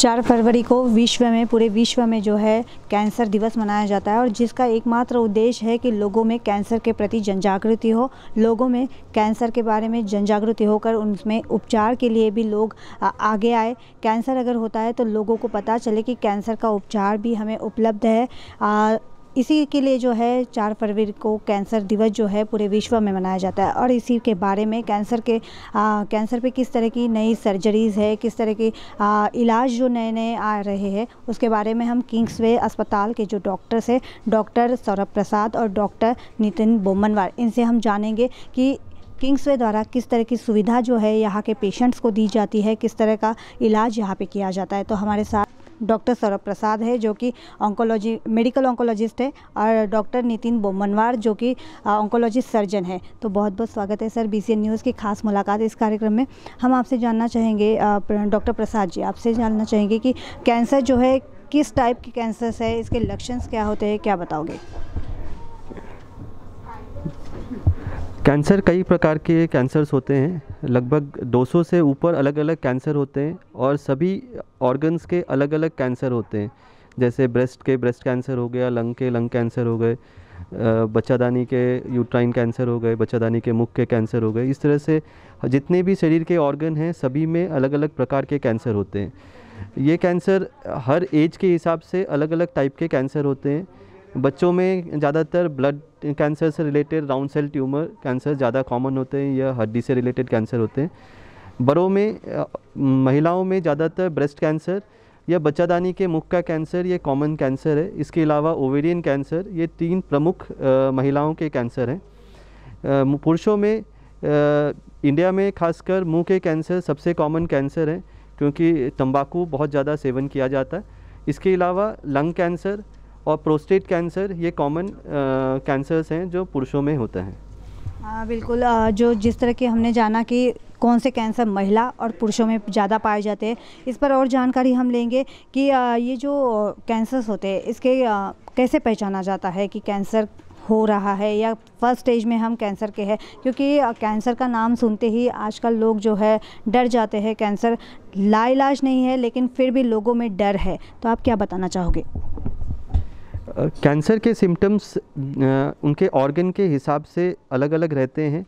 चार फरवरी को विश्व में पूरे विश्व में जो है कैंसर दिवस मनाया जाता है और जिसका एकमात्र उद्देश्य है कि लोगों में कैंसर के प्रति जनजागृति हो लोगों में कैंसर के बारे में जनजागृति होकर उनमें उपचार के लिए भी लोग आगे आए कैंसर अगर होता है तो लोगों को पता चले कि कैंसर का उपचार भी हमें उपलब्ध है इसी के लिए जो है चार फरवरी को कैंसर दिवस जो है पूरे विश्व में मनाया जाता है और इसी के बारे में कैंसर के आ, कैंसर पे किस तरह की नई सर्जरीज़ है किस तरह की आ, इलाज जो नए नए आ रहे हैं उसके बारे में हम किंग्सवे अस्पताल के जो डॉक्टर्स हैं डॉक्टर सौरभ प्रसाद और डॉक्टर नितिन बोमनवार इनसे हम जानेंगे कि किंग्सवे द्वारा किस तरह की सुविधा जो है यहाँ के पेशेंट्स को दी जाती है किस तरह का इलाज यहाँ पर किया जाता है तो हमारे साथ डॉक्टर सौरभ प्रसाद है जो कि ऑन्कोलॉजी मेडिकल ऑन्कोलॉजिस्ट है और डॉक्टर नितिन बोमनवार जो कि ऑंकोलॉजिस्ट सर्जन है तो बहुत बहुत स्वागत है सर बी न्यूज़ की खास मुलाकात इस कार्यक्रम में हम आपसे जानना चाहेंगे डॉक्टर प्रसाद जी आपसे जानना चाहेंगे कि कैंसर जो है किस टाइप के कैंसर है इसके लक्षण क्या होते हैं क्या बताओगे कैंसर कई प्रकार के कैंसर्स होते हैं लगभग 200 से ऊपर अलग अलग कैंसर होते हैं और सभी ऑर्गन्स के अलग अलग कैंसर होते हैं जैसे ब्रेस्ट के ब्रेस्ट कैंसर हो गया लंग के लंग कैंसर हो गए बच्चादानी के यूट्राइन कैंसर हो गए बच्चादानी के मुख के कैंसर हो गए इस तरह से जितने भी शरीर के ऑर्गन हैं सभी में अलग अलग प्रकार के कैंसर होते हैं ये कैंसर हर एज के हिसाब से अलग अलग टाइप के कैंसर होते हैं बच्चों में ज़्यादातर ब्लड कैंसर से related round cell tumour cancer ज़्यादा कॉमन होते हैं या हड्डी से रिलेटेड कैंसर होते हैं बड़ों में महिलाओं में ज़्यादातर ब्रेस्ट कैंसर या बच्चादानी के मुख का कैंसर ये कॉमन कैंसर है इसके अलावा ओवेरियन कैंसर ये तीन प्रमुख महिलाओं के कैंसर हैं पुरुषों में आ, इंडिया में खासकर मुंह के कैंसर सबसे कॉमन कैंसर है क्योंकि तंबाकू बहुत ज़्यादा सेवन किया जाता है इसके अलावा लंग कैंसर और प्रोस्टेट कैंसर ये कॉमन कैंसर्स uh, हैं जो पुरुषों में होता है हाँ बिल्कुल आ, जो जिस तरह के हमने जाना कि कौन से कैंसर महिला और पुरुषों में ज़्यादा पाए जाते हैं इस पर और जानकारी हम लेंगे कि आ, ये जो कैंसर्स होते हैं इसके आ, कैसे पहचाना जाता है कि कैंसर हो रहा है या फर्स्ट स्टेज में हम कैंसर के हैं क्योंकि कैंसर का नाम सुनते ही आजकल लोग जो है डर जाते हैं कैंसर लाइलाज नहीं है लेकिन फिर भी लोगों में डर है तो आप क्या बताना चाहोगे कैंसर के सिम्टम्स उनके ऑर्गन के हिसाब से अलग अलग रहते हैं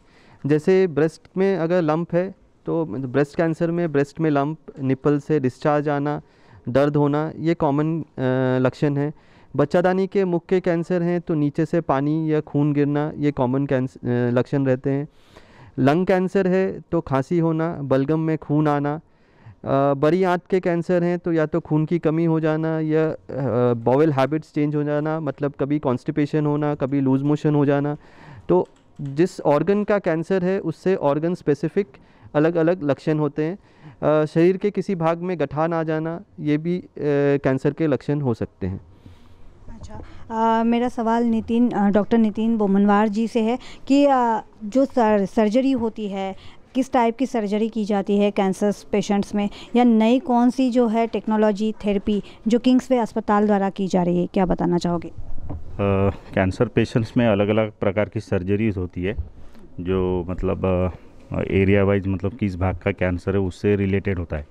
जैसे ब्रेस्ट में अगर लंप है तो ब्रेस्ट कैंसर में ब्रेस्ट में लंप निपल से डिस्चार्ज आना दर्द होना ये कॉमन लक्षण है बच्चादानी के मुख के कैंसर हैं तो नीचे से पानी या खून गिरना ये कॉमन लक्षण रहते हैं लंग कैंसर है तो खांसी होना बलगम में खून आना बड़ी आँख के कैंसर हैं तो या तो खून की कमी हो जाना या बॉवल हैबिट्स चेंज हो जाना मतलब कभी कॉन्स्टिपेशन होना कभी लूज मोशन हो जाना तो जिस ऑर्गन का कैंसर है उससे ऑर्गन स्पेसिफिक अलग अलग लक्षण होते हैं शरीर के किसी भाग में गठान आ जाना ये भी कैंसर के लक्षण हो सकते हैं अच्छा मेरा सवाल नितिन डॉक्टर नितिन बोमनवार जी से है कि आ, जो सर सर्जरी होती है किस टाइप की सर्जरी की जाती है कैंसर पेशेंट्स में या नई कौन सी जो है टेक्नोलॉजी थेरेपी जो किंग्स वे अस्पताल द्वारा की जा रही है क्या बताना चाहोगे कैंसर पेशेंट्स में अलग अलग प्रकार की सर्जरीज होती है जो मतलब एरिया वाइज मतलब किस भाग का कैंसर है उससे रिलेटेड होता है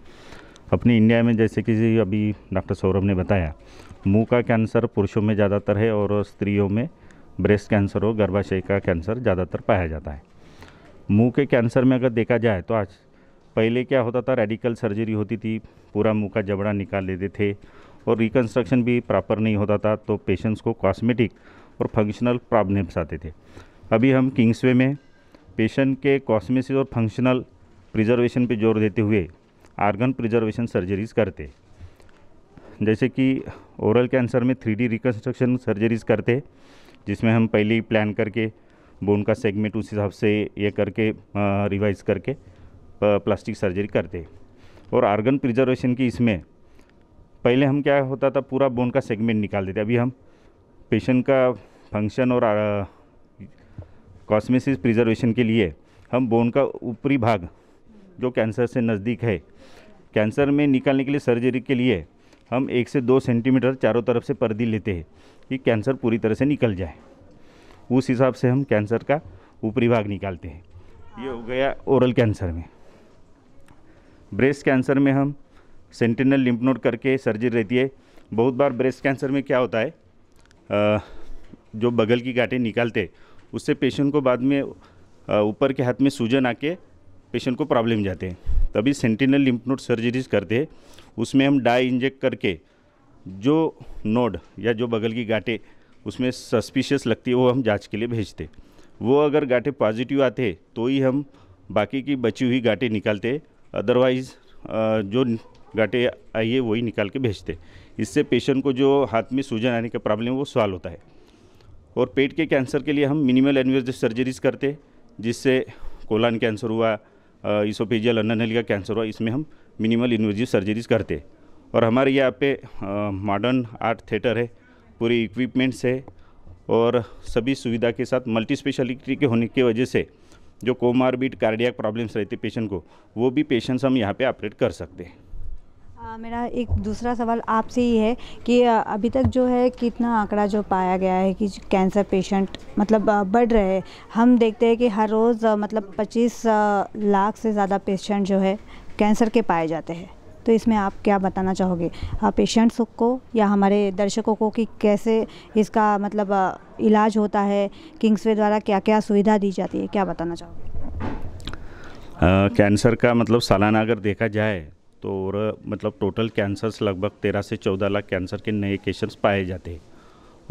अपनी इंडिया में जैसे कि अभी डॉक्टर सौरभ ने बताया मुंह का कैंसर पुरुषों में ज़्यादातर है और स्त्रियों में ब्रेस्ट कैंसर और गर्भाशय का कैंसर ज़्यादातर पाया जाता है मुंह के कैंसर में अगर देखा जाए तो आज पहले क्या होता था रेडिकल सर्जरी होती थी पूरा मुंह का जबड़ा निकाल लेते थे और रिकन्स्ट्रक्शन भी प्रॉपर नहीं होता था तो पेशेंट्स को कॉस्मेटिक और फंक्शनल प्रॉब्लम्स आते थे अभी हम किंग्सवे में पेशेंट के कॉस्मेटिक और फंक्शनल प्रिजर्वेशन पर जोर देते हुए आर्गन प्रिजर्वेशन सर्जरीज करते जैसे कि ओरल कैंसर में थ्री रिकन्स्ट्रक्शन सर्जरीज करते जिसमें हम पहले ही प्लान करके बोन का सेगमेंट उस हिसाब से ये करके रिवाइज करके प्लास्टिक सर्जरी करते और आर्गन प्रिजर्वेशन की इसमें पहले हम क्या होता था पूरा बोन का सेगमेंट निकाल देते अभी हम पेशेंट का फंक्शन और कॉस्मेसिस प्रिजर्वेशन के लिए हम बोन का ऊपरी भाग जो कैंसर से नज़दीक है कैंसर में निकालने के लिए सर्जरी के लिए हम एक से दो सेंटीमीटर चारों तरफ से पर्दी लेते हैं कि कैंसर पूरी तरह से निकल जाए उस हिसाब से हम कैंसर का ऊपरी भाग निकालते हैं ये हो गया ओरल कैंसर में ब्रेस्ट कैंसर में हम सेंटिनल लिम्पनोड करके सर्जरी रहती है बहुत बार ब्रेस्ट कैंसर में क्या होता है आ, जो बगल की गांठें निकालते उससे पेशेंट को बाद में ऊपर के हाथ में सूजन आके पेशेंट को प्रॉब्लम जाते हैं तभी सेंटिनल लिम्पनोड सर्जरीज करते हैं उसमें हम डाई इंजेक्ट करके जो नोड या जो बगल की गांठें उसमें सस्पिशियस लगती है वो हम जाँच के लिए भेजते वो अगर गाँटे पॉजिटिव आते तो ही हम बाकी की बची हुई गाँटे निकालते अदरवाइज़ जो गाँटे आइए वही निकाल के भेजते इससे पेशेंट को जो हाथ में सूजन आने का प्रॉब्लम वो सॉल्व होता है और पेट के कैंसर के लिए हम मिनिमल एनवेज सर्जरीज करते जिससे कोलान कैंसर हुआ इसोपेजियल अन्ननली का कैंसर हुआ इसमें हम मिनिमल इन्वेजिव सर्जरीज करते और हमारे यहाँ पे मॉडर्न आर्ट थिएटर है पूरी इक्विपमेंट्स है और सभी सुविधा के साथ मल्टी स्पेशलिटी के होने की वजह से जो कोमारबिड कार्डियक प्रॉब्लम्स रहते पेशेंट को वो भी पेशेंट्स हम यहाँ पे ऑपरेट कर सकते हैं मेरा एक दूसरा सवाल आपसे ही है कि अभी तक जो है कितना आंकड़ा जो पाया गया है कि कैंसर पेशेंट मतलब बढ़ रहे हैं हम देखते हैं कि हर रोज़ मतलब 25 लाख से ज़्यादा पेशेंट जो है कैंसर के पाए जाते हैं तो इसमें आप क्या बताना चाहोगे पेशेंट्स को या हमारे दर्शकों को कि कैसे इसका मतलब इलाज होता है किंग्सवे द्वारा क्या क्या सुविधा दी जाती है क्या बताना चाहोगे कैंसर का मतलब सालाना अगर देखा जाए तो और मतलब टोटल कैंसर्स लगभग तेरह से चौदह लाख कैंसर के नए केसेस पाए जाते हैं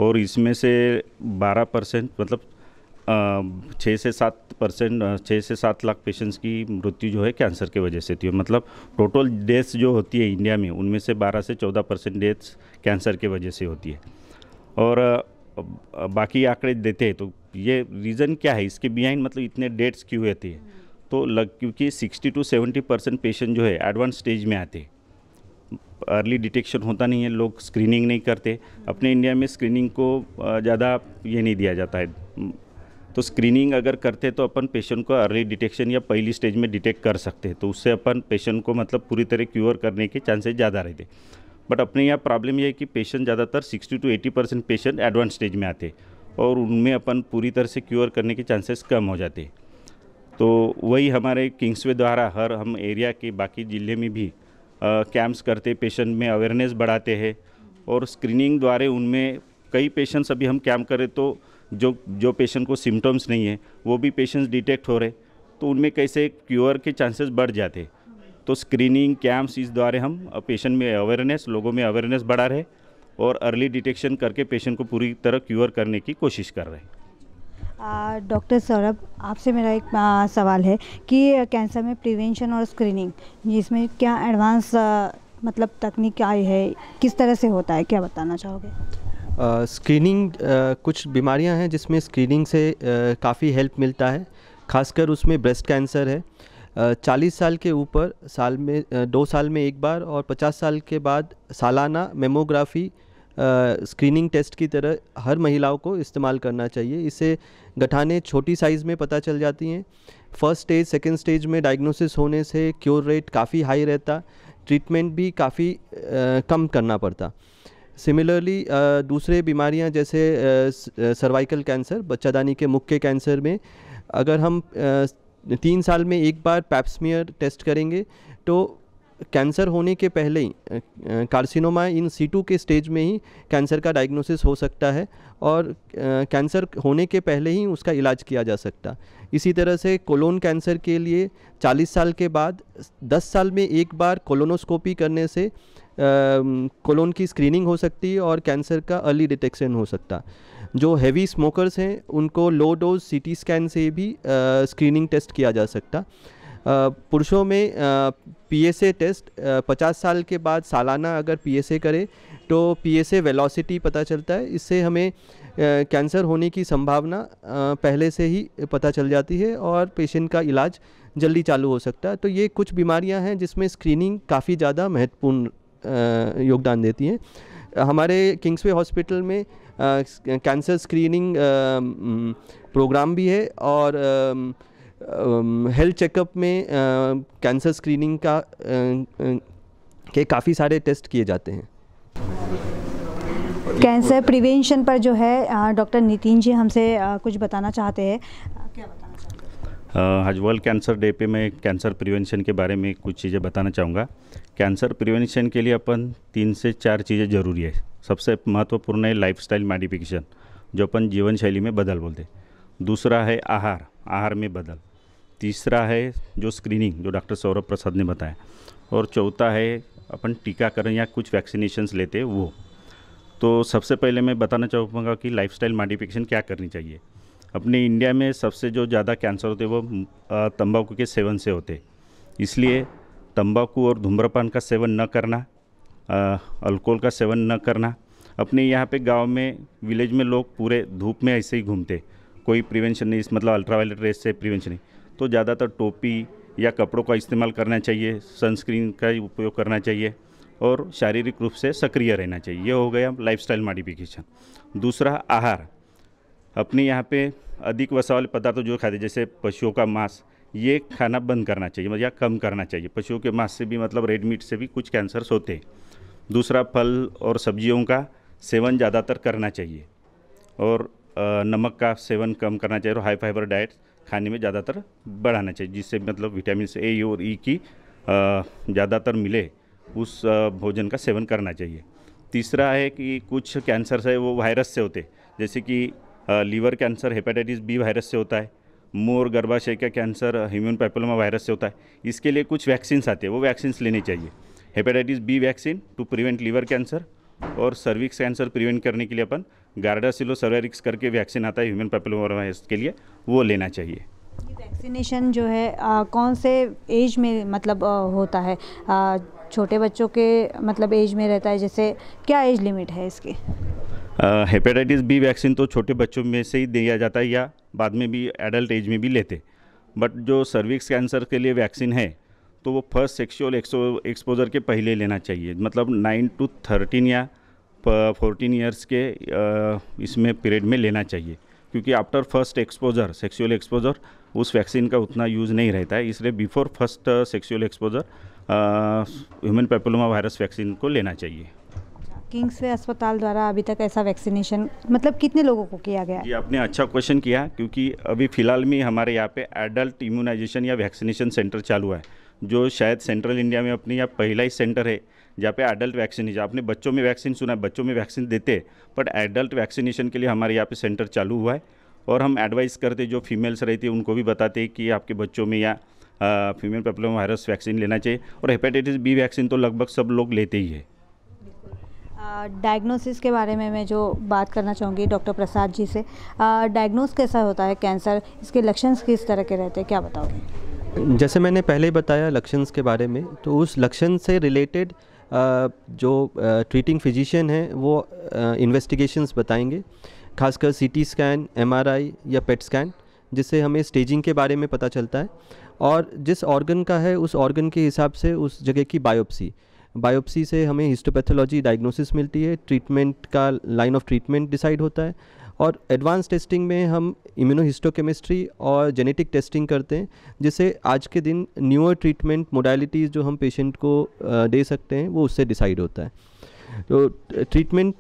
और इसमें से बारह परसेंट मतलब छः से सात परसेंट छः से सात लाख पेशेंट्स की मृत्यु जो है कैंसर के वजह से होती है मतलब टोटल डेथ्स जो होती है इंडिया में उनमें से बारह से चौदह परसेंट डेथ्स कैंसर के वजह से होती है और बाकी आंकड़े देते हैं तो ये रीज़न क्या है इसके बिहाइंड मतलब इतने डेट्स क्यों होते हैं तो लग क्योंकि 60 टू 70 परसेंट पेशेंट जो है एडवांस स्टेज में आते हैं अर्ली डिटेक्शन होता नहीं है लोग स्क्रीनिंग नहीं करते अपने इंडिया में स्क्रीनिंग को ज़्यादा ये नहीं दिया जाता है तो स्क्रीनिंग अगर करते तो अपन पेशेंट को अर्ली डिटेक्शन या पहली स्टेज में डिटेक्ट कर सकते तो उससे अपन पेशेंट को मतलब पूरी तरह क्योर करने के चांसेस ज़्यादा रहते बट अपने यहाँ प्रॉब्लम यह है कि पेशेंट ज़्यादातर 60 to 80 percent patient advance stage में आते और उनमें अपन पूरी तरह से क्योर करने के चांसेस कम हो जाते तो वही हमारे किंग्सवे द्वारा हर हम एरिया के बाकी ज़िले में भी कैंप्स करते पेशेंट में अवेयरनेस बढ़ाते हैं और स्क्रीनिंग द्वारा उनमें कई पेशेंट्स अभी हम कैम्प करें तो जो जो पेशेंट को सिम्टम्स नहीं है वो भी पेशेंट्स डिटेक्ट हो रहे तो उनमें कैसे क्योर के चांसेस बढ़ जाते तो स्क्रीनिंग कैंप्स इस द्वारा हम पेशेंट में अवेयरनेस लोगों में अवेयरनेस बढ़ा रहे और अर्ली डिटेक्शन करके पेशेंट को पूरी तरह क्योर करने की कोशिश कर रहे हैं डॉक्टर सौरभ आपसे मेरा एक आ, सवाल है कि कैंसर में प्रिवेंशन और स्क्रीनिंग जिसमें क्या एडवांस मतलब तकनीक आई है किस तरह से होता है क्या बताना चाहोगे स्क्रीनिंग कुछ बीमारियां हैं जिसमें स्क्रीनिंग से काफ़ी हेल्प मिलता है खासकर उसमें ब्रेस्ट कैंसर है चालीस साल के ऊपर साल में दो साल में एक बार और पचास साल के बाद सालाना मेमोग्राफी स्क्रीनिंग टेस्ट की तरह हर महिलाओं को इस्तेमाल करना चाहिए इससे गठाने छोटी साइज़ में पता चल जाती हैं फर्स्ट स्टेज सेकेंड स्टेज में डायग्नोसिस होने से क्योर रेट काफ़ी हाई रहता ट्रीटमेंट भी काफ़ी कम करना पड़ता सिमिलरली uh, दूसरे बीमारियां जैसे सर्वाइकल uh, कैंसर uh, बच्चादानी के मुख के कैंसर में अगर हम तीन साल में एक बार पैप्समियर टेस्ट करेंगे तो कैंसर होने के पहले ही कार्सिनोमा इन सीटू के स्टेज में ही कैंसर का डायग्नोसिस हो सकता है और कैंसर होने के पहले ही उसका इलाज किया जा सकता इसी तरह से कोलोन कैंसर के लिए 40 साल के बाद 10 साल में एक बार कोलोनोस्कोपी करने से कोलोन की स्क्रीनिंग हो सकती है और कैंसर का अर्ली डिटेक्शन हो सकता जो हैवी स्मोकर्स हैं उनको लो डोज सीटी स्कैन से भी स्क्रीनिंग टेस्ट किया जा सकता पुरुषों में पीएसए टेस्ट 50 साल के बाद सालाना अगर पीएसए करें तो पीएसए वेलोसिटी पता चलता है इससे हमें कैंसर होने की संभावना पहले से ही पता चल जाती है और पेशेंट का इलाज जल्दी चालू हो सकता है तो ये कुछ बीमारियां हैं जिसमें स्क्रीनिंग काफ़ी ज़्यादा महत्वपूर्ण योगदान देती हैं हमारे किंग्सवे हॉस्पिटल में कैंसर स्क्रीनिंग प्रोग्राम भी है और हेल्थ चेकअप में कैंसर स्क्रीनिंग का आ, के काफ़ी सारे टेस्ट किए जाते हैं कैंसर प्रिवेंशन पर जो है डॉक्टर नितिन जी हमसे कुछ बताना चाहते हैं आज वर्ल्ड कैंसर डे पे मैं कैंसर प्रिवेंशन के बारे में कुछ चीज़ें बताना चाहूँगा कैंसर प्रिवेंशन के लिए अपन तीन से चार चीज़ें ज़रूरी है सबसे महत्वपूर्ण है स्टाइल मॉडिफिकेशन जो अपन जीवन शैली में बदल बोलते दूसरा है आहार आहार में बदल तीसरा है जो स्क्रीनिंग जो डॉक्टर सौरभ प्रसाद ने बताया और चौथा है अपन टीकाकरण या कुछ वैक्सीनेशंस लेते वो तो सबसे पहले मैं बताना चाहूँगा कि लाइफस्टाइल मॉडिफिकेशन क्या करनी चाहिए अपने इंडिया में सबसे जो ज़्यादा कैंसर होते वो तंबाकू के सेवन से होते इसलिए तंबाकू और धूम्रपान का सेवन न करना अल्कोहल का सेवन न करना अपने यहाँ पे गांव में विलेज में लोग पूरे धूप में ऐसे ही घूमते कोई प्रिवेंशन नहीं इस मतलब अल्ट्रावायलेट रेस से प्रिवेंशन नहीं तो ज़्यादातर टोपी या कपड़ों का इस्तेमाल करना चाहिए सनस्क्रीन का उपयोग करना चाहिए और शारीरिक रूप से सक्रिय रहना चाहिए ये हो गया लाइफस्टाइल मॉडिफिकेशन दूसरा आहार अपने यहाँ पे अधिक वसा वाले पदार्थ तो जो खाते जैसे पशुओं का मांस ये खाना बंद करना चाहिए मतलब या कम करना चाहिए पशुओं के मांस से भी मतलब रेड मीट से भी कुछ कैंसर्स होते हैं दूसरा फल और सब्जियों का सेवन ज़्यादातर करना चाहिए और नमक का सेवन कम करना चाहिए और हाई फाइबर डाइट खाने में ज़्यादातर बढ़ाना चाहिए जिससे मतलब विटामिन ए और ई e की ज़्यादातर मिले उस भोजन का सेवन करना चाहिए तीसरा है कि कुछ कैंसर है वो वायरस से होते जैसे कि liver cancer hepatitis B virus से होता है मोर गर्भाशय का कैंसर ह्यूमन पैपोलोमा वायरस से होता है इसके लिए कुछ वैक्सीन्स आते हैं वो वैक्सीन्स लेनी चाहिए hepatitis B vaccine to prevent liver cancer और सर्विक्स कैंसर प्रिवेंट करने के लिए अपन गार्डासिलो सर्वेरिक्स करके वैक्सीन आता है ह्यूमन पैपोलोमा वायरस के लिए वो लेना चाहिए वैक्सीनेशन जो है आ, कौन से एज में मतलब आ, होता है आ, छोटे बच्चों के मतलब एज में रहता है जैसे क्या एज लिमिट है इसके हेपेटाइटिस बी वैक्सीन तो छोटे बच्चों में से ही दिया जाता है या बाद में भी एडल्ट एज में भी लेते बट जो सर्विक्स कैंसर के लिए वैक्सीन है तो वो फर्स्ट सेक्सुअल एक्सपोजर के पहले लेना चाहिए मतलब नाइन टू थर्टीन या फोर्टीन ईयर्स के इसमें पीरियड में लेना चाहिए क्योंकि after first exposure sexual exposure उस वैक्सीन का उतना यूज़ नहीं रहता है इसलिए before first sexual exposure human papilloma virus vaccine को लेना चाहिए किंग्स अस्पताल द्वारा अभी तक ऐसा वैक्सीनेशन मतलब कितने लोगों को किया गया ये आपने अच्छा क्वेश्चन किया क्योंकि अभी फ़िलहाल में हमारे यहाँ पे एडल्ट इम्यूनाइजेशन या वैक्सीनेशन सेंटर चालू है जो शायद सेंट्रल इंडिया में अपनी या पहला ही सेंटर है जहाँ पे एडल्ट है आपने बच्चों में वैक्सीन सुना है बच्चों में वैक्सीन देते बट एडल्ट वैक्सीनेशन के लिए हमारे यहाँ पे सेंटर चालू हुआ है और हम एडवाइस करते जो फीमेल्स रहती है उनको भी बताते कि आपके बच्चों में या फीमेल पेपलोमा वायरस वैक्सीन लेना चाहिए और हेपेटाइटिस बी वैक्सीन तो लगभग सब लोग लेते ही है डायग्नोसिस के बारे में मैं जो बात करना चाहूँगी डॉक्टर प्रसाद जी से डायग्नोस कैसा होता है कैंसर इसके लक्षण किस तरह के रहते हैं क्या बताओगे जैसे मैंने पहले ही बताया लक्षण के बारे में तो उस लक्षण से रिलेटेड जो ट्रीटिंग फिजिशियन है वो इन्वेस्टिगेशंस बताएंगे खासकर सीटी स्कैन एमआरआई या पेट स्कैन e जिससे हमें स्टेजिंग के बारे में पता चलता है और जिस ऑर्गन का है उस ऑर्गन के हिसाब से उस जगह की बायोप्सी बायोप्सी से हमें हिस्टोपैथोलॉजी डायग्नोसिस मिलती है ट्रीटमेंट का लाइन ऑफ ट्रीटमेंट डिसाइड होता है और एडवांस टेस्टिंग में हम इम्यूनोहिस्टोकेमिस्ट्री और जेनेटिक टेस्टिंग करते हैं जिससे आज के दिन न्यूअर ट्रीटमेंट मोडालिटीज़ जो हम पेशेंट को दे सकते हैं वो उससे डिसाइड होता है तो ट्रीटमेंट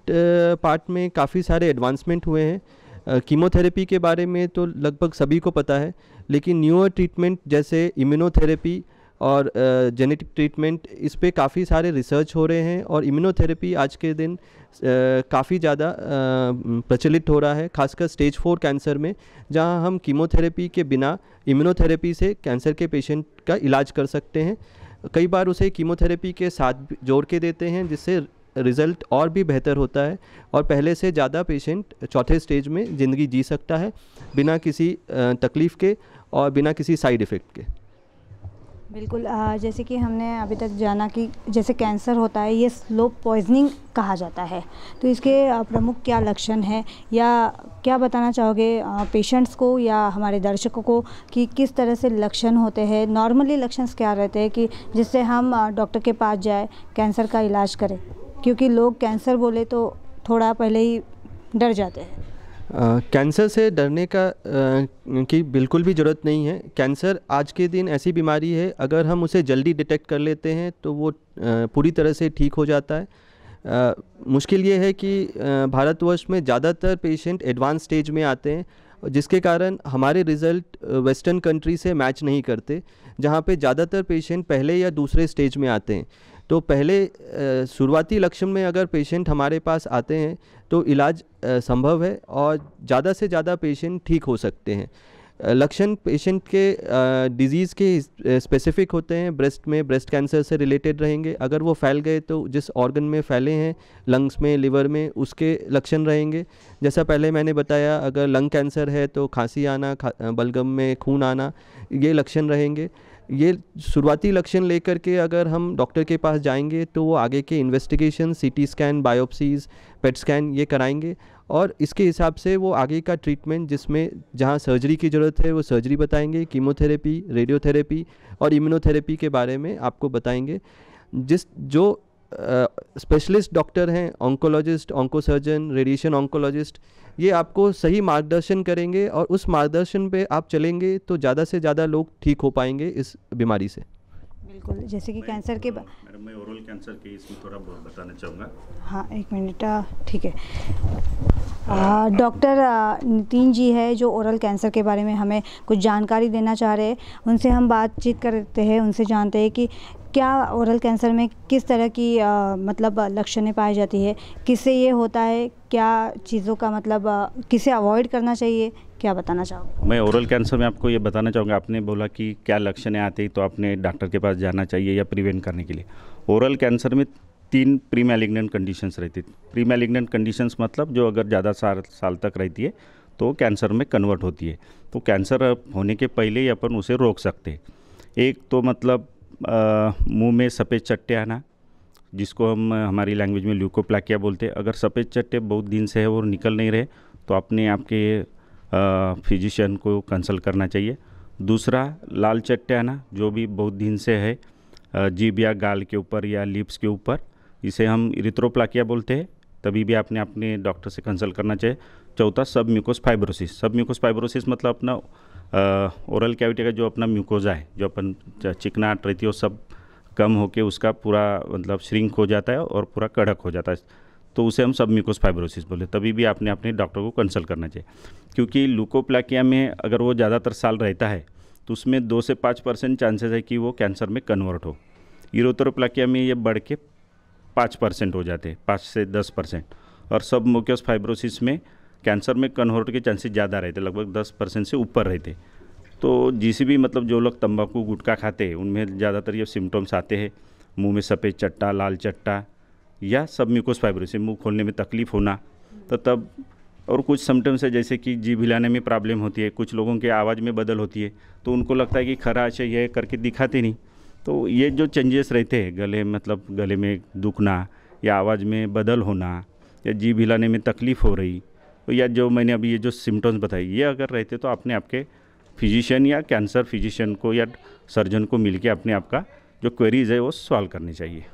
पार्ट में काफ़ी सारे एडवांसमेंट हुए हैं कीमोथेरेपी के बारे में तो लगभग सभी को पता है लेकिन न्यूअर ट्रीटमेंट जैसे इम्यूनोथेरेपी और जेनेटिक ट्रीटमेंट इस पर काफ़ी सारे रिसर्च हो रहे हैं और इम्यूनोथेरेपी आज के दिन काफ़ी ज़्यादा प्रचलित हो रहा है खासकर स्टेज फोर कैंसर में जहां हम कीमोथेरेपी के बिना इम्यूनोथेरेपी से कैंसर के पेशेंट का इलाज कर सकते हैं कई बार उसे कीमोथेरेपी के साथ जोड़ के देते हैं जिससे रिज़ल्ट और भी बेहतर होता है और पहले से ज़्यादा पेशेंट चौथे स्टेज में ज़िंदगी जी सकता है बिना किसी तकलीफ़ के और बिना किसी साइड इफ़ेक्ट के बिल्कुल जैसे कि हमने अभी तक जाना कि जैसे कैंसर होता है ये स्लो पॉइजनिंग कहा जाता है तो इसके प्रमुख क्या लक्षण हैं या क्या बताना चाहोगे पेशेंट्स को या हमारे दर्शकों को कि किस तरह से लक्षण होते हैं नॉर्मली लक्षण क्या रहते हैं कि जिससे हम डॉक्टर के पास जाए कैंसर का इलाज करें क्योंकि लोग कैंसर बोले तो थोड़ा पहले ही डर जाते हैं कैंसर से डरने का आ, की बिल्कुल भी ज़रूरत नहीं है कैंसर आज के दिन ऐसी बीमारी है अगर हम उसे जल्दी डिटेक्ट कर लेते हैं तो वो आ, पूरी तरह से ठीक हो जाता है आ, मुश्किल ये है कि भारतवर्ष में ज़्यादातर पेशेंट एडवांस स्टेज में आते हैं जिसके कारण हमारे रिज़ल्ट वेस्टर्न कंट्री से मैच नहीं करते जहाँ पे ज़्यादातर पेशेंट पहले या दूसरे स्टेज में आते हैं तो पहले शुरुआती लक्षण में अगर पेशेंट हमारे पास आते हैं तो इलाज संभव है और ज़्यादा से ज़्यादा पेशेंट ठीक हो सकते हैं लक्षण पेशेंट के डिजीज़ के स्पेसिफिक होते हैं ब्रेस्ट में ब्रेस्ट कैंसर से रिलेटेड रहेंगे अगर वो फैल गए तो जिस ऑर्गन में फैले हैं लंग्स में लिवर में उसके लक्षण रहेंगे जैसा पहले मैंने बताया अगर लंग कैंसर है तो खांसी आना खा, बलगम में खून आना ये लक्षण रहेंगे ये शुरुआती लक्षण लेकर के अगर हम डॉक्टर के पास जाएंगे तो वो आगे के investigation CT scan biopsies PET scan ये कराएंगे और इसके हिसाब से वो आगे का ट्रीटमेंट जिसमें जहाँ सर्जरी की ज़रूरत है वो सर्जरी बताएंगे कीमोथेरेपी रेडियोथेरेपी और इम्यूनोथेरेपी के बारे में आपको बताएंगे जिस जो स्पेशलिस्ट डॉक्टर हैं ऑन्कोलॉजिस्ट ऑन्कोसर्जन रेडिएशन ऑन्कोलॉजिस्ट ये आपको सही मार्गदर्शन करेंगे और उस मार्गदर्शन पे आप चलेंगे तो ज़्यादा से ज़्यादा लोग ठीक हो पाएंगे इस बीमारी से बिल्कुल जैसे कि कैंसर के मैडम मैं ओरल कैंसर के इसमें थोड़ा बहुत बताना चाहूँगा हाँ एक मिनट ठीक है डॉक्टर नितिन जी है जो ओरल कैंसर के बारे में हमें कुछ जानकारी देना चाह रहे हैं उनसे हम बातचीत करते हैं उनसे जानते हैं कि क्या ओरल कैंसर में किस तरह की आ, मतलब लक्षणें पाई जाती है किससे ये होता है क्या चीज़ों का मतलब किसे अवॉइड करना चाहिए क्या बताना चाहूँगा मैं ओरल कैंसर में आपको ये बताना चाहूँगा आपने बोला कि क्या लक्षण आते ही तो आपने डॉक्टर के पास जाना चाहिए या प्रिवेंट करने के लिए ओरल कैंसर में तीन प्री मैलिग्नेंट कंडीशंस रहती प्री मैलिग्नेंट कंडीशंस मतलब जो अगर ज़्यादा साल साल तक रहती है तो कैंसर में कन्वर्ट होती है तो कैंसर होने के पहले ही अपन उसे रोक सकते एक तो मतलब मुंह में सफ़ेद चट्टे आना जिसको हम हमारी लैंग्वेज में ल्यूकोप्लाकिया बोलते हैं अगर सफ़ेद चट्टे बहुत दिन से है और निकल नहीं रहे तो आपने आपके फिजिशियन को कंसल्ट करना चाहिए दूसरा लाल चट्टाना जो भी बहुत दिन से है जीभ या गाल के ऊपर या लिप्स के ऊपर इसे हम रित्रोप्लाकिया बोलते हैं तभी भी आपने अपने डॉक्टर से कंसल्ट करना चाहिए चौथा submucous fibrosis submucous fibrosis मतलब अपना ओरल कैविटी का जो अपना म्यूकोजा है जो अपन चिकनाट रहती है वो सब कम होके उसका पूरा मतलब श्रिंक हो जाता है और पूरा कड़क हो जाता है तो उसे हम सब म्यूकोस फाइब्रोसिस बोले तभी भी आपने अपने डॉक्टर को कंसल्ट करना चाहिए क्योंकि लूकोप्लाकिया में अगर वो ज़्यादातर साल रहता है तो उसमें दो से पाँच परसेंट चांसेस है कि वो कैंसर में कन्वर्ट हो यूरोथरोप्लाकिया में ये बढ़ के पाँच परसेंट हो जाते हैं पाँच से दस परसेंट और सब म्यूकोस फाइब्रोसिस में कैंसर में कन्वर्ट के चांसेस ज़्यादा रहते लगभग दस परसेंट से ऊपर रहते तो जिस भी मतलब जो लोग तंबाकू गुटखा खाते हैं उनमें ज़्यादातर ये सिम्टम्स आते हैं मुँह में सफ़ेद चट्टा लाल चट्टा या सब म्यूकोस फाइब्रोसिस मुंह खोलने में तकलीफ़ होना तो तब और कुछ सिम्टम्स है जैसे कि जीभ हिलाने में प्रॉब्लम होती है कुछ लोगों के आवाज़ में बदल होती है तो उनको लगता है कि खराश है अच्छा यह करके दिखाते नहीं तो ये जो चेंजेस रहते हैं गले मतलब गले में दुखना या आवाज़ में बदल होना या जीभ हिलाने में तकलीफ़ हो रही तो या जो मैंने अभी ये जो सिम्टम्स बताए ये अगर रहते तो आपने आपके फिजिशियन या कैंसर फिजिशियन को या सर्जन को मिलके अपने आपका जो क्वेरीज है वो सॉल्व करनी चाहिए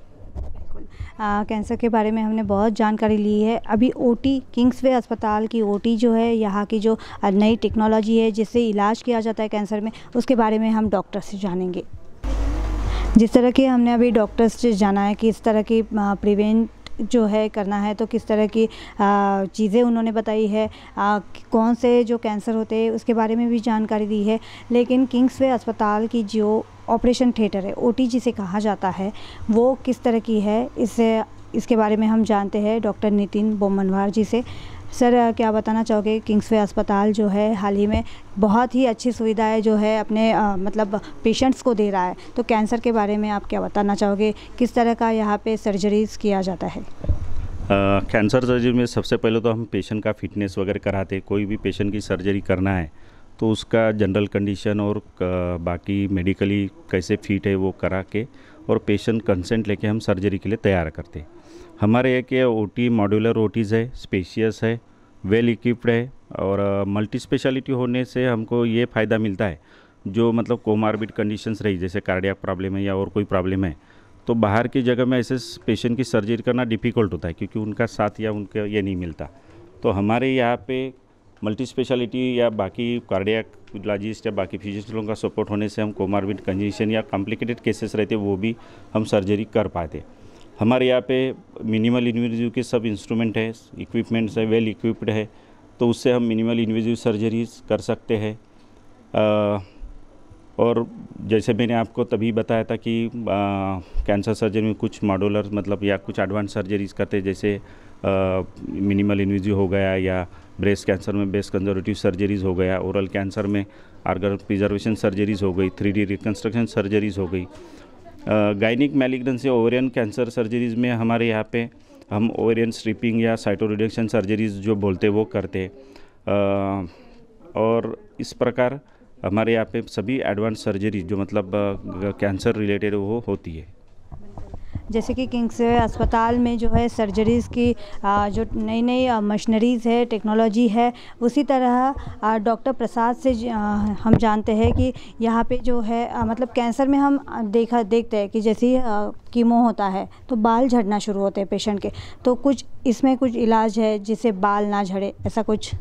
बिल्कुल कैंसर के बारे में हमने बहुत जानकारी ली है अभी ओटी किंग्सवे अस्पताल की ओटी जो है यहाँ की जो नई टेक्नोलॉजी है जिससे इलाज किया जाता है कैंसर में उसके बारे में हम डॉक्टर से जानेंगे जिस तरह के हमने अभी डॉक्टर्स से जाना है कि इस तरह की प्रिवेंट जो है करना है तो किस तरह की चीज़ें उन्होंने बताई है आ, कौन से जो कैंसर होते हैं उसके बारे में भी जानकारी दी है लेकिन किंग्सवे अस्पताल की जो ऑपरेशन थिएटर है ओ जिसे कहा जाता है वो किस तरह की है इससे इसके बारे में हम जानते हैं डॉक्टर नितिन बोमनवार जी से सर क्या बताना चाहोगे किंग्सवे अस्पताल जो है हाल ही में बहुत ही अच्छी सुविधाएं जो है अपने आ, मतलब पेशेंट्स को दे रहा है तो कैंसर के बारे में आप क्या बताना चाहोगे किस तरह का यहाँ पे सर्जरीज किया जाता है कैंसर सर्जरी में सबसे पहले तो हम पेशेंट का फिटनेस वगैरह कराते कोई भी पेशेंट की सर्जरी करना है तो उसका जनरल कंडीशन और बाकी मेडिकली कैसे फिट है वो करा के और पेशेंट कंसेंट लेके हम सर्जरी के लिए तैयार करते हैं हमारे यहाँ के ओ टी मॉड्यूलर ओटीज़ है स्पेशियस है वेल इक्विप्ड है और मल्टी स्पेशलिटी होने से हमको ये फ़ायदा मिलता है जो मतलब कोमार्बिड कंडीशंस रही जैसे कार्डियक प्रॉब्लम है या और कोई प्रॉब्लम है तो बाहर की जगह में ऐसे पेशेंट की सर्जरी करना डिफ़िकल्ट होता है क्योंकि उनका साथ या उनका ये नहीं मिलता तो हमारे यहाँ पे मल्टी स्पेशलिटी या बाकी कार्डियक कार्डियाकोलॉजिस्ट या बाकी लोगों का सपोर्ट होने से हम कोमार्बिड कंडीशन या कॉम्प्लिकेटेड केसेस रहते वो भी हम सर्जरी कर पाते हमारे यहाँ पे मिनिमल इन्वेजिव के सब इंस्ट्रूमेंट है इक्विपमेंट्स है वेल इक्विप्ड है तो उससे हम मिनिमल इन्वेजिव सर्जरीज कर सकते हैं और जैसे मैंने आपको तभी बताया था कि कैंसर सर्जरी में कुछ मॉडुलर मतलब या कुछ एडवांस सर्जरीज करते जैसे मिनिमल इन्वेजिव हो गया या ब्रेस्ट कैंसर में ब्रेस्ट कंजर्वेटिव सर्जरीज हो गया ओरल कैंसर में आर्गर प्रिजर्वेशन सर्जरीज हो गई थ्री रिकन्स्ट्रक्शन सर्जरीज हो गई gynaec malignancy ovarian cancer surgeries में हमारे यहाँ पे हम ओवरियन स्ट्रिपिंग या साइटो रिडक्शन सर्जरीज जो बोलते वो करते हैं और इस प्रकार हमारे यहाँ पे सभी एडवांस सर्जरी जो मतलब कैंसर रिलेटेड वो होती है जैसे कि किंग्स अस्पताल में जो है सर्जरीज़ की जो नई नई मशीनरीज़ है टेक्नोलॉजी है उसी तरह डॉक्टर प्रसाद से हम जानते हैं कि यहाँ पे जो है मतलब कैंसर में हम देखा देखते हैं कि जैसे कीमो होता है तो बाल झड़ना शुरू होते हैं पेशेंट के तो कुछ इसमें कुछ इलाज है जिससे बाल ना झड़े ऐसा कुछ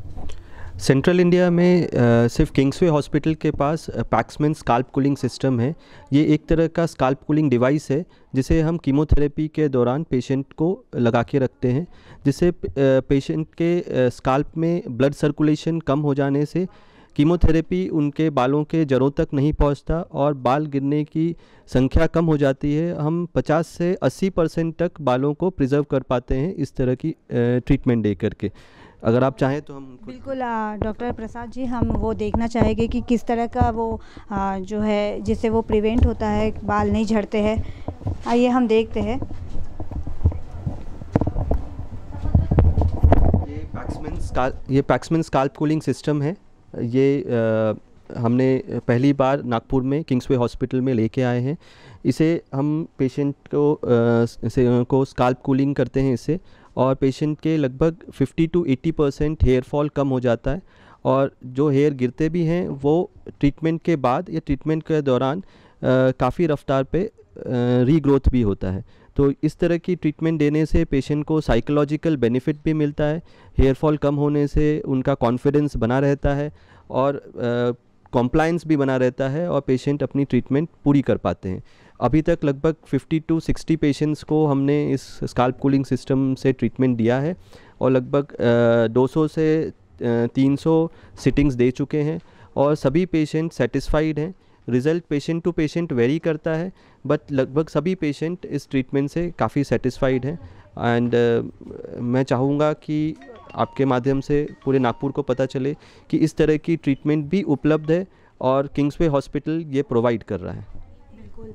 सेंट्रल इंडिया में आ, सिर्फ किंग्सवे हॉस्पिटल के पास पैक्समैन स्काल्प कूलिंग सिस्टम है ये एक तरह का स्काल्प कूलिंग डिवाइस है जिसे हम कीमोथेरेपी के दौरान पेशेंट को लगा के रखते हैं जिससे पेशेंट के स्काल्प में ब्लड सर्कुलेशन कम हो जाने से कीमोथेरेपी उनके बालों के जड़ों तक नहीं पहुंचता और बाल गिरने की संख्या कम हो जाती है हम 50 से 80 परसेंट तक बालों को प्रिजर्व कर पाते हैं इस तरह की ट्रीटमेंट दे करके अगर आप चाहें तो हम बिल्कुल डॉक्टर प्रसाद जी हम वो देखना चाहेंगे कि किस तरह का वो आ, जो है जिससे वो प्रिवेंट होता है बाल नहीं झड़ते हैं आइए हम देखते हैं ये पैक्समैन ये पैक्समैन स्काल्प कूलिंग सिस्टम है ये आ, हमने पहली बार नागपुर में किंग्सवे हॉस्पिटल में लेके आए हैं इसे हम पेशेंट को आ, से, को स्काल्प कूलिंग करते हैं इसे और पेशेंट के लगभग 50 टू 80 परसेंट हेयर फॉल कम हो जाता है और जो हेयर गिरते भी हैं वो ट्रीटमेंट के बाद या ट्रीटमेंट के दौरान काफ़ी रफ्तार पे रीग्रोथ भी होता है तो इस तरह की ट्रीटमेंट देने से पेशेंट को साइकोलॉजिकल बेनिफिट भी मिलता है हेयर फॉल कम होने से उनका कॉन्फिडेंस बना रहता है और कॉम्प्लाइंस भी बना रहता है और पेशेंट अपनी ट्रीटमेंट पूरी कर पाते हैं अभी तक लगभग 50 टू 60 पेशेंट्स को हमने इस स्काल्प कूलिंग सिस्टम से ट्रीटमेंट दिया है और लगभग दो सौ से 300 सिटिंग्स दे चुके हैं और सभी पेशेंट सेटिस्फाइड हैं result patient to patient vary करता है बट लगभग सभी पेशेंट इस ट्रीटमेंट से काफ़ी सेटिस्फाइड हैं एंड uh, मैं चाहूँगा कि आपके माध्यम से पूरे नागपुर को पता चले कि इस तरह की ट्रीटमेंट भी उपलब्ध है और किंग्सवे हॉस्पिटल ये प्रोवाइड कर रहा है बिल्कुल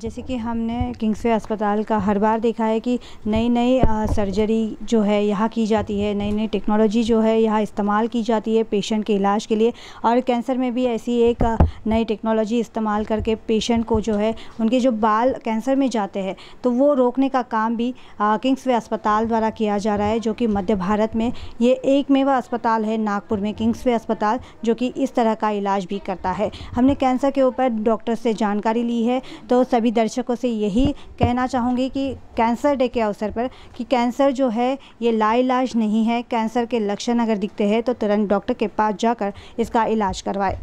जैसे कि हमने किंग्स वे अस्पताल का हर बार देखा है कि नई नई सर्जरी जो है यहाँ की जाती है नई नई टेक्नोलॉजी जो है यहाँ इस्तेमाल की जाती है पेशेंट के इलाज के लिए और कैंसर में भी ऐसी एक नई टेक्नोलॉजी इस्तेमाल करके पेशेंट को जो है उनके जो बाल कैंसर में जाते हैं तो वो रोकने का काम भी किंग्स वे अस्पताल द्वारा किया जा रहा है जो कि मध्य भारत में ये एक मेवा अस्पताल है नागपुर में किंग्स वे अस्पताल जो कि इस तरह का इलाज भी करता है हमने कैंसर के ऊपर डॉक्टर से जानकारी ली है तो तो सभी दर्शकों से यही कहना चाहूँगी कि कैंसर डे के अवसर पर कि कैंसर जो है ये लाइलाज नहीं है कैंसर के लक्षण अगर दिखते हैं तो तुरंत डॉक्टर के पास जाकर इसका इलाज करवाए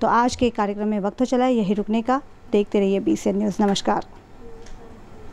तो आज के कार्यक्रम में वक्त हो तो चला यही रुकने का देखते रहिए बी न्यूज़ नमस्कार